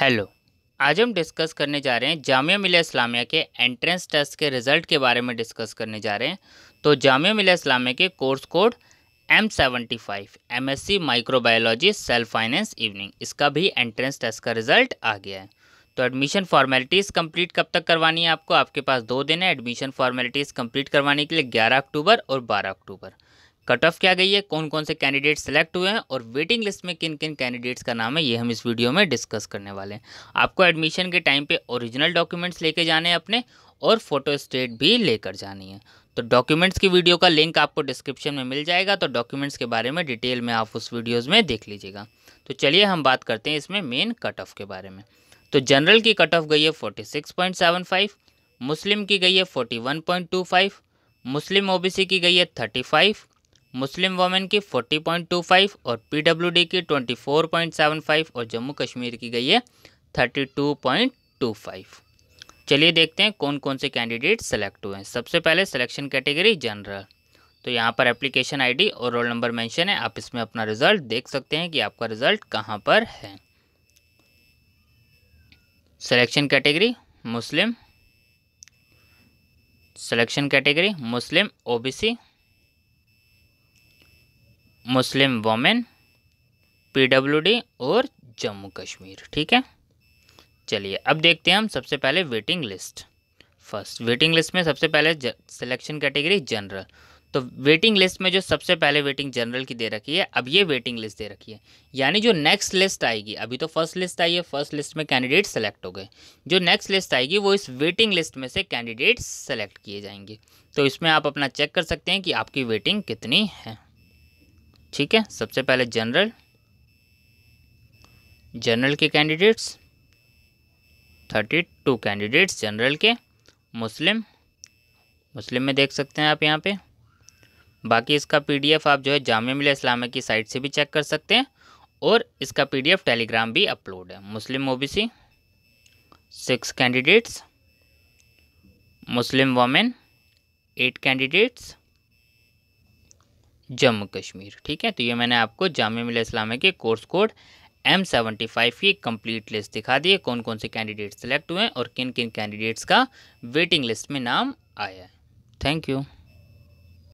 hello आज हम discuss करने जा रहे हैं जामिया मिलिया इस्लामिया के एंट्रेंस टेस्ट के रिज़ल्ट के बारे में डिस्कस करने जा रहे हैं तो जामिया मिलिया इस्लामिया के course code M seventy five M S C microbiology self finance evening इसका भी एंट्रेंस टेस्ट का रिज़ल्ट आ गया है तो एडमिशन फॉर्मेलिटीज़ कंप्लीट कब तक करवानी है आपको आपके पास दो दिन है एडमिशन फॉर्मेलिटीज़ कंप्लीट करवाने के लिए ग्यारह अक्टूबर और बारह अक्टूबर कट ऑफ क्या गई है कौन कौन से कैंडिडेट सेलेक्ट हुए हैं और वेटिंग लिस्ट में किन किन कैंडिडेट्स का नाम है ये हम इस वीडियो में डिस्कस करने वाले हैं आपको एडमिशन के टाइम पे ओरिजिनल डॉक्यूमेंट्स लेके जाने हैं अपने और फोटो स्टेट भी लेकर जानी है तो डॉक्यूमेंट्स की वीडियो का लिंक आपको डिस्क्रिप्शन में मिल जाएगा तो डॉक्यूमेंट्स के बारे में डिटेल में आप उस वीडियोज़ में देख लीजिएगा तो चलिए हम बात करते हैं इसमें मेन कट ऑफ के बारे में तो जनरल की कट ऑफ गई है forty six point seven five मुस्लिम की गई है forty one point two five मुस्लिम ओबीसी की गई है थर्टी फाइव मुस्लिम वोमेन की 40.25 और पीडब्ल्यूडी की 24.75 और जम्मू कश्मीर की गई है 32.25 चलिए देखते हैं कौन कौन से कैंडिडेट सेलेक्ट हुए हैं सबसे पहले सिलेक्शन कैटेगरी जनरल तो यहाँ पर एप्लीकेशन आईडी और रोल नंबर मेंशन है आप इसमें अपना रिजल्ट देख सकते हैं कि आपका रिजल्ट कहाँ पर है सिलेक्शन कैटेगरी मुस्लिम सिलेक्शन कैटेगरी मुस्लिम ओबीसी मुस्लिम वोमेन पीडब्ल्यूडी और जम्मू कश्मीर ठीक है चलिए अब देखते हैं हम सबसे पहले waiting list first waiting list में सबसे पहले सिलेक्शन कैटेगरी जनरल तो वेटिंग लिस्ट में जो सबसे पहले वेटिंग जनरल की दे रखी है अब ये वेटिंग लिस्ट दे रखी है यानी जो नेक्स्ट लिस्ट आएगी अभी तो फर्स्ट लिस्ट आई है फर्स्ट लिस्ट में कैंडिडेट सेलेक्ट हो गए जो नेक्स्ट लिस्ट आएगी वो इस वेटिंग लिस्ट में से कैंडिडेट सेलेक्ट किए जाएंगे तो इसमें आप अपना चेक कर सकते हैं कि आपकी वेटिंग कितनी है ठीक है सबसे पहले जनरल जनरल के candidates thirty two candidates general के मुस्लिम मुस्लिम में देख सकते हैं आप यहाँ पे बाकी इसका पीडीएफ आप जो है जामिया मिल इस्लामा की साइट से भी चेक कर सकते हैं और इसका पीडीएफ टेलीग्राम भी अपलोड है मुस्लिम ओबीसी सिक्स कैंडिडेट्स मुस्लिम women eight candidates Jammu Kashmir ठीक है तो ये मैंने आपको जामिया मिल इस्लामिया के course code M seventy five की कंप्लीट लिस्ट दिखा दी है कौन कौन से कैंडिडेट सेलेक्ट हुए हैं और किन किन कैंडिडेट्स का वेटिंग लिस्ट में नाम आया है थैंक यू